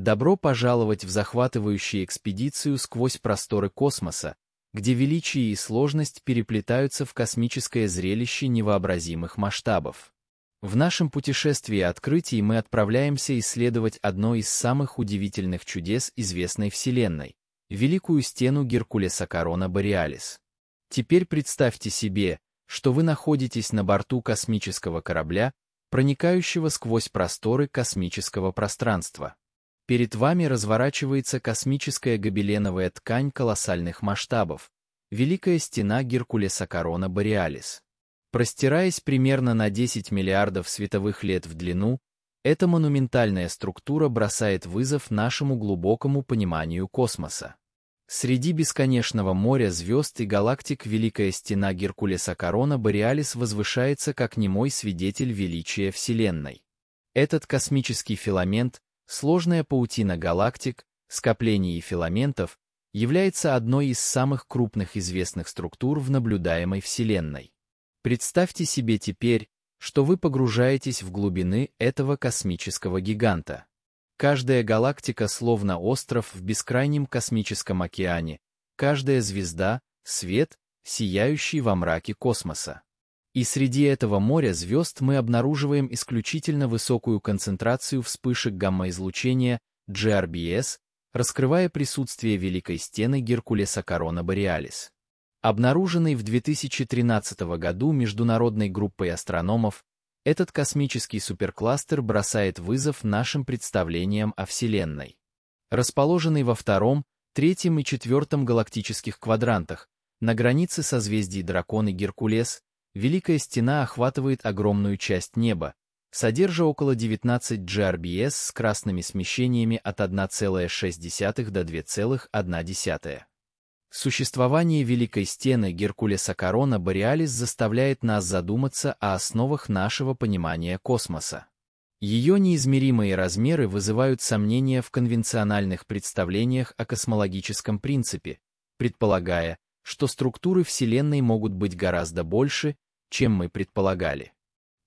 Добро пожаловать в захватывающую экспедицию сквозь просторы космоса, где величие и сложность переплетаются в космическое зрелище невообразимых масштабов. В нашем путешествии открытий мы отправляемся исследовать одно из самых удивительных чудес известной Вселенной — Великую стену Геркулеса Корона Бореалис. Теперь представьте себе, что вы находитесь на борту космического корабля, проникающего сквозь просторы космического пространства. Перед вами разворачивается космическая гобеленовая ткань колоссальных масштабов, Великая стена Геркулеса Корона Бореалис. Простираясь примерно на 10 миллиардов световых лет в длину, эта монументальная структура бросает вызов нашему глубокому пониманию космоса. Среди бесконечного моря звезд и галактик Великая стена Геркулеса Корона Бореалис возвышается как немой свидетель величия Вселенной. Этот космический филамент Сложная паутина галактик, скоплений и филаментов является одной из самых крупных известных структур в наблюдаемой Вселенной. Представьте себе теперь, что вы погружаетесь в глубины этого космического гиганта. Каждая галактика словно остров в бескрайнем космическом океане, каждая звезда — свет, сияющий во мраке космоса. И среди этого моря звезд мы обнаруживаем исключительно высокую концентрацию вспышек гамма-излучения GRBS, раскрывая присутствие Великой Стены Геркулеса Корона Бореалис. Обнаруженный в 2013 году международной группой астрономов, этот космический суперкластер бросает вызов нашим представлениям о Вселенной. Расположенный во втором, третьем и четвертом галактических квадрантах, на границе созвездий Дракон и Геркулес, Великая стена охватывает огромную часть неба, содержа около 19 GRBS с красными смещениями от 1,6 до 2,1. Существование Великой Стены Геркулеса Корона Бореалис заставляет нас задуматься о основах нашего понимания космоса. Ее неизмеримые размеры вызывают сомнения в конвенциональных представлениях о космологическом принципе, предполагая, что структуры Вселенной могут быть гораздо больше, чем мы предполагали.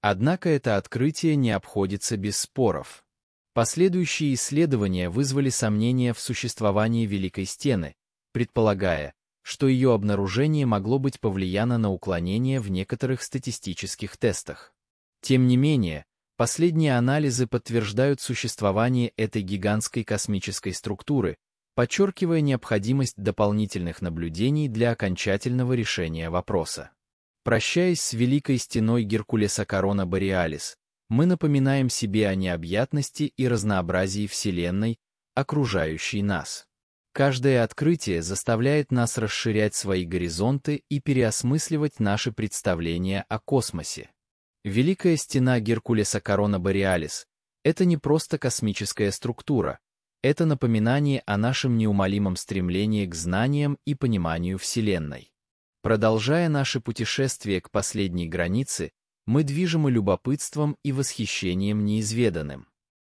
Однако это открытие не обходится без споров. Последующие исследования вызвали сомнения в существовании Великой Стены, предполагая, что ее обнаружение могло быть повлияно на уклонение в некоторых статистических тестах. Тем не менее, последние анализы подтверждают существование этой гигантской космической структуры, подчеркивая необходимость дополнительных наблюдений для окончательного решения вопроса. Прощаясь с великой стеной Геркулеса Корона Бореалис, мы напоминаем себе о необъятности и разнообразии Вселенной, окружающей нас. Каждое открытие заставляет нас расширять свои горизонты и переосмысливать наши представления о космосе. Великая стена Геркулеса Корона Бореалис — это не просто космическая структура, это напоминание о нашем неумолимом стремлении к знаниям и пониманию Вселенной. Продолжая наше путешествие к последней границе, мы движимы любопытством и восхищением неизведанным.